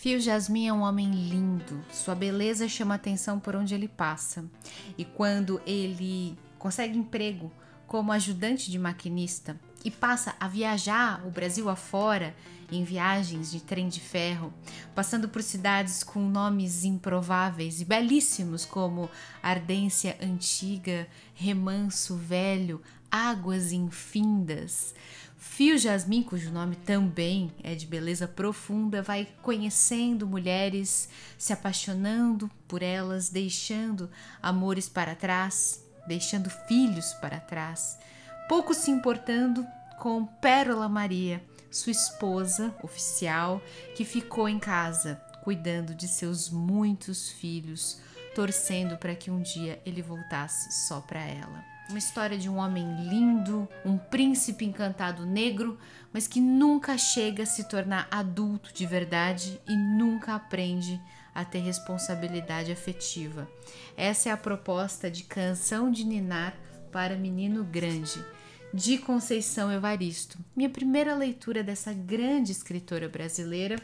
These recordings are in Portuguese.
Fio Jasmin é um homem lindo, sua beleza chama atenção por onde ele passa. E quando ele consegue emprego como ajudante de maquinista e passa a viajar o Brasil afora em viagens de trem de ferro, passando por cidades com nomes improváveis e belíssimos como Ardência Antiga, Remanso Velho, Águas Infindas. Fio Jasmin, cujo nome também é de beleza profunda, vai conhecendo mulheres, se apaixonando por elas, deixando amores para trás, deixando filhos para trás, pouco se importando com Pérola Maria, sua esposa oficial, que ficou em casa cuidando de seus muitos filhos, torcendo para que um dia ele voltasse só para ela. Uma história de um homem lindo, um príncipe encantado negro, mas que nunca chega a se tornar adulto de verdade e nunca aprende a ter responsabilidade afetiva. Essa é a proposta de Canção de Ninar para Menino Grande, de Conceição Evaristo. Minha primeira leitura dessa grande escritora brasileira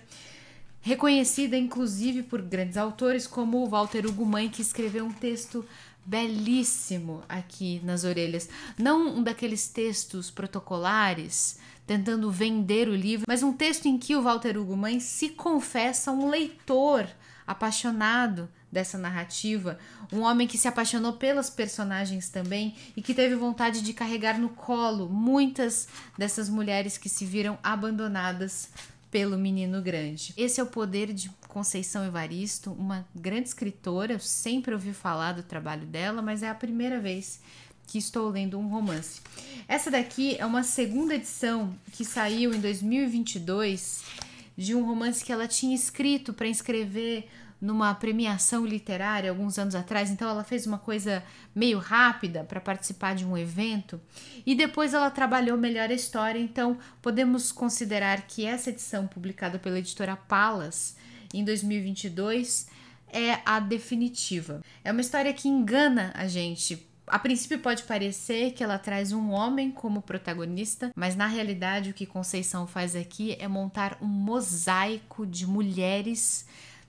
reconhecida inclusive por grandes autores como Walter Ugumãe, que escreveu um texto belíssimo aqui nas orelhas. Não um daqueles textos protocolares tentando vender o livro, mas um texto em que o Walter Hugo Mãe se confessa um leitor apaixonado dessa narrativa, um homem que se apaixonou pelas personagens também e que teve vontade de carregar no colo muitas dessas mulheres que se viram abandonadas pelo menino grande. Esse é o poder de Conceição Evaristo, uma grande escritora. Eu sempre ouvi falar do trabalho dela, mas é a primeira vez que estou lendo um romance. Essa daqui é uma segunda edição que saiu em 2022 de um romance que ela tinha escrito para escrever numa premiação literária alguns anos atrás, então ela fez uma coisa meio rápida para participar de um evento e depois ela trabalhou melhor a história, então podemos considerar que essa edição publicada pela editora Palas em 2022 é a definitiva. É uma história que engana a gente a princípio pode parecer que ela traz um homem como protagonista, mas na realidade o que Conceição faz aqui é montar um mosaico de mulheres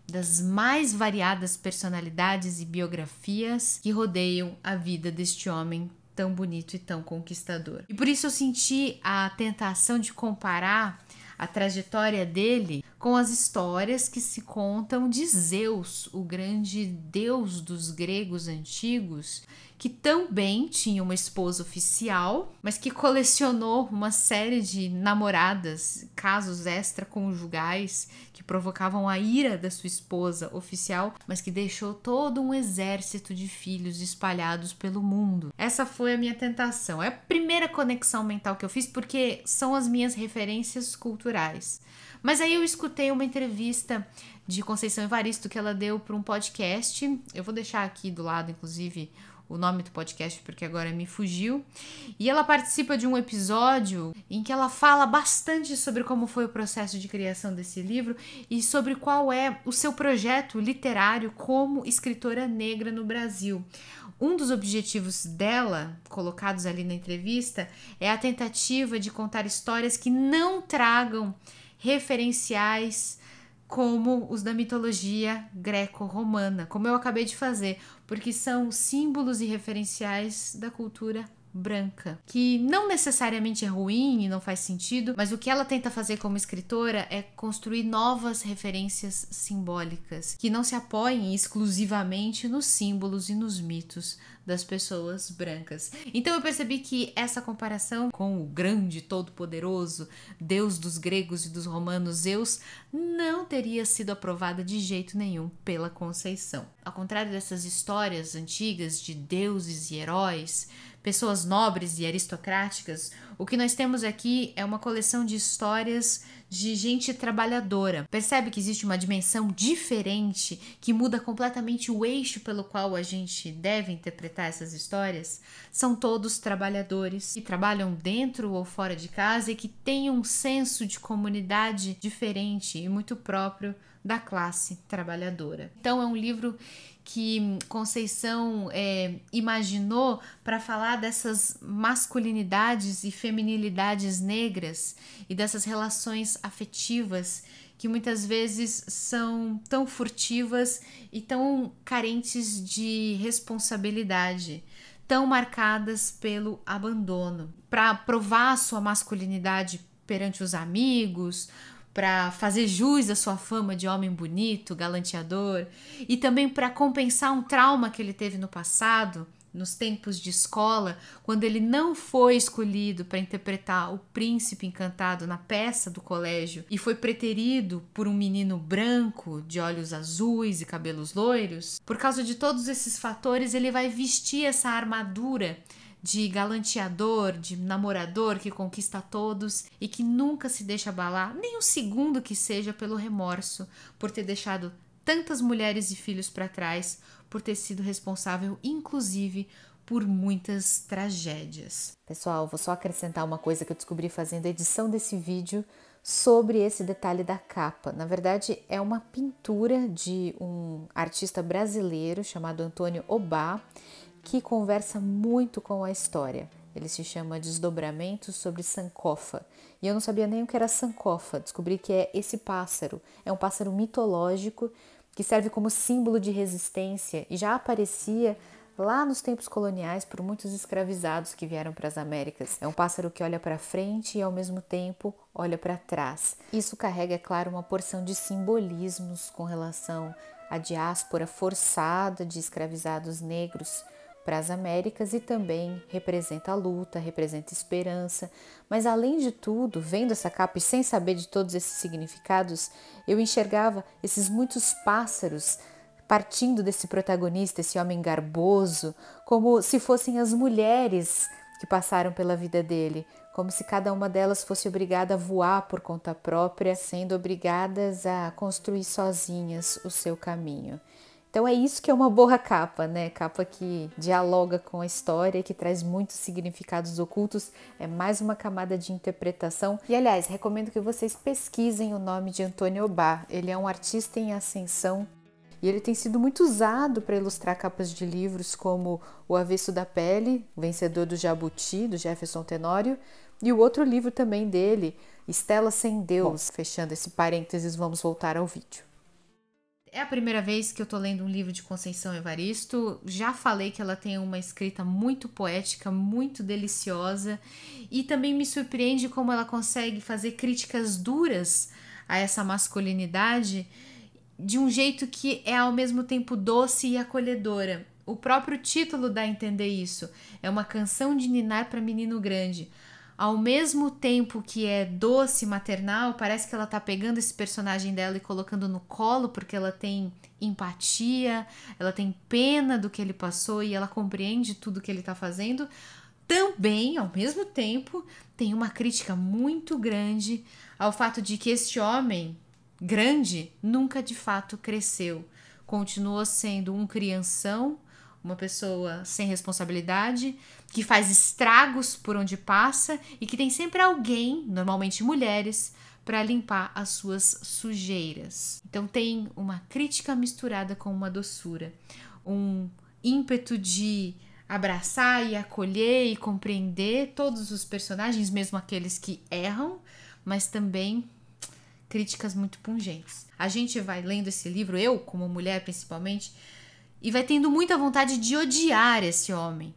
das mais variadas personalidades e biografias que rodeiam a vida deste homem tão bonito e tão conquistador. E por isso eu senti a tentação de comparar a trajetória dele com as histórias que se contam de Zeus, o grande deus dos gregos antigos, que também tinha uma esposa oficial, mas que colecionou uma série de namoradas, casos extraconjugais que provocavam a ira da sua esposa oficial, mas que deixou todo um exército de filhos espalhados pelo mundo. Essa foi a minha tentação. É a primeira conexão mental que eu fiz porque são as minhas referências culturais. Mas aí eu escutei uma entrevista de Conceição Evaristo que ela deu para um podcast. Eu vou deixar aqui do lado, inclusive, o nome do podcast porque agora me fugiu. E ela participa de um episódio em que ela fala bastante sobre como foi o processo de criação desse livro e sobre qual é o seu projeto literário como escritora negra no Brasil. Um dos objetivos dela, colocados ali na entrevista, é a tentativa de contar histórias que não tragam referenciais como os da mitologia greco-romana, como eu acabei de fazer, porque são símbolos e referenciais da cultura branca, que não necessariamente é ruim e não faz sentido, mas o que ela tenta fazer como escritora é construir novas referências simbólicas que não se apoiem exclusivamente nos símbolos e nos mitos das pessoas brancas. Então eu percebi que essa comparação com o grande, todo-poderoso Deus dos gregos e dos romanos Zeus não teria sido aprovada de jeito nenhum pela Conceição. Ao contrário dessas histórias antigas de deuses e heróis, pessoas nobres e aristocráticas, o que nós temos aqui é uma coleção de histórias de gente trabalhadora. Percebe que existe uma dimensão diferente que muda completamente o eixo pelo qual a gente deve interpretar essas histórias? São todos trabalhadores que trabalham dentro ou fora de casa e que têm um senso de comunidade diferente e muito próprio da classe trabalhadora. Então é um livro que Conceição é, imaginou para falar dessas masculinidades e feminilidades negras e dessas relações afetivas que muitas vezes são tão furtivas e tão carentes de responsabilidade, tão marcadas pelo abandono. Para provar sua masculinidade perante os amigos, para fazer jus à sua fama de homem bonito, galanteador, e também para compensar um trauma que ele teve no passado, nos tempos de escola, quando ele não foi escolhido para interpretar o príncipe encantado na peça do colégio e foi preterido por um menino branco de olhos azuis e cabelos loiros, por causa de todos esses fatores, ele vai vestir essa armadura de galanteador, de namorador que conquista todos e que nunca se deixa abalar, nem um segundo que seja, pelo remorso por ter deixado tantas mulheres e filhos para trás, por ter sido responsável, inclusive, por muitas tragédias. Pessoal, vou só acrescentar uma coisa que eu descobri fazendo a edição desse vídeo sobre esse detalhe da capa. Na verdade, é uma pintura de um artista brasileiro chamado Antônio Obá, que conversa muito com a história. Ele se chama Desdobramentos sobre Sankofa. E eu não sabia nem o que era Sankofa, descobri que é esse pássaro. É um pássaro mitológico que serve como símbolo de resistência e já aparecia lá nos tempos coloniais por muitos escravizados que vieram para as Américas. É um pássaro que olha para frente e ao mesmo tempo olha para trás. Isso carrega, é claro, uma porção de simbolismos com relação à diáspora forçada de escravizados negros para as Américas e também representa a luta, representa esperança. Mas além de tudo, vendo essa capa e sem saber de todos esses significados, eu enxergava esses muitos pássaros partindo desse protagonista, esse homem garboso, como se fossem as mulheres que passaram pela vida dele, como se cada uma delas fosse obrigada a voar por conta própria, sendo obrigadas a construir sozinhas o seu caminho. Então é isso que é uma boa capa, né? Capa que dialoga com a história, que traz muitos significados ocultos, é mais uma camada de interpretação. E aliás, recomendo que vocês pesquisem o nome de Antônio Obá. Ele é um artista em ascensão e ele tem sido muito usado para ilustrar capas de livros como O Avesso da Pele, vencedor do Jabuti, do Jefferson Tenório, e o outro livro também dele, Estela Sem Deus. Bom, fechando esse parênteses, vamos voltar ao vídeo. É a primeira vez que eu tô lendo um livro de Conceição Evaristo. Já falei que ela tem uma escrita muito poética, muito deliciosa e também me surpreende como ela consegue fazer críticas duras a essa masculinidade de um jeito que é ao mesmo tempo doce e acolhedora. O próprio título dá a entender isso. É uma canção de ninar para menino grande ao mesmo tempo que é doce maternal, parece que ela tá pegando esse personagem dela e colocando no colo porque ela tem empatia, ela tem pena do que ele passou e ela compreende tudo que ele tá fazendo. Também, ao mesmo tempo, tem uma crítica muito grande ao fato de que este homem grande nunca de fato cresceu, continuou sendo um crianção uma pessoa sem responsabilidade, que faz estragos por onde passa e que tem sempre alguém, normalmente mulheres, para limpar as suas sujeiras. Então tem uma crítica misturada com uma doçura, um ímpeto de abraçar e acolher e compreender todos os personagens, mesmo aqueles que erram, mas também críticas muito pungentes. A gente vai lendo esse livro, eu, como mulher principalmente, e vai tendo muita vontade de odiar esse homem.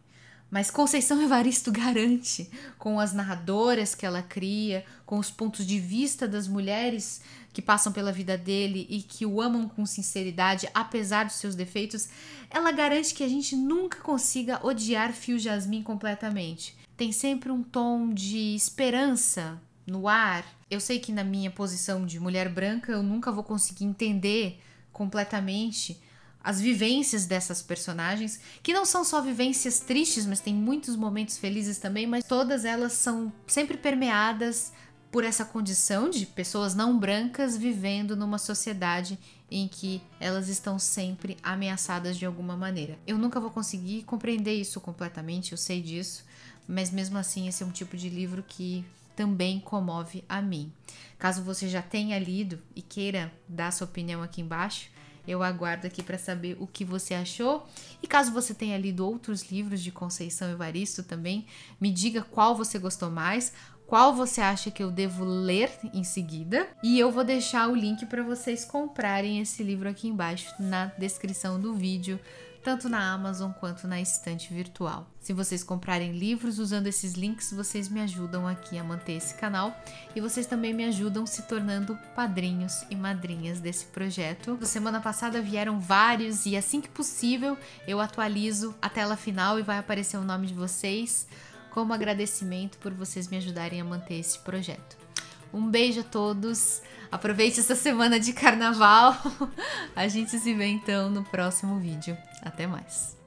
Mas Conceição Evaristo garante, com as narradoras que ela cria, com os pontos de vista das mulheres que passam pela vida dele e que o amam com sinceridade, apesar dos seus defeitos, ela garante que a gente nunca consiga odiar Fio Jasmine completamente. Tem sempre um tom de esperança no ar. Eu sei que na minha posição de mulher branca eu nunca vou conseguir entender completamente as vivências dessas personagens, que não são só vivências tristes, mas tem muitos momentos felizes também, mas todas elas são sempre permeadas por essa condição de pessoas não brancas vivendo numa sociedade em que elas estão sempre ameaçadas de alguma maneira. Eu nunca vou conseguir compreender isso completamente, eu sei disso, mas mesmo assim esse é um tipo de livro que também comove a mim. Caso você já tenha lido e queira dar sua opinião aqui embaixo, eu aguardo aqui para saber o que você achou. E caso você tenha lido outros livros de Conceição Evaristo também, me diga qual você gostou mais, qual você acha que eu devo ler em seguida. E eu vou deixar o link para vocês comprarem esse livro aqui embaixo na descrição do vídeo tanto na Amazon quanto na estante virtual. Se vocês comprarem livros usando esses links, vocês me ajudam aqui a manter esse canal e vocês também me ajudam se tornando padrinhos e madrinhas desse projeto. semana passada vieram vários e assim que possível eu atualizo a tela final e vai aparecer o nome de vocês como agradecimento por vocês me ajudarem a manter esse projeto. Um beijo a todos. Aproveite essa semana de carnaval. A gente se vê então no próximo vídeo. Até mais.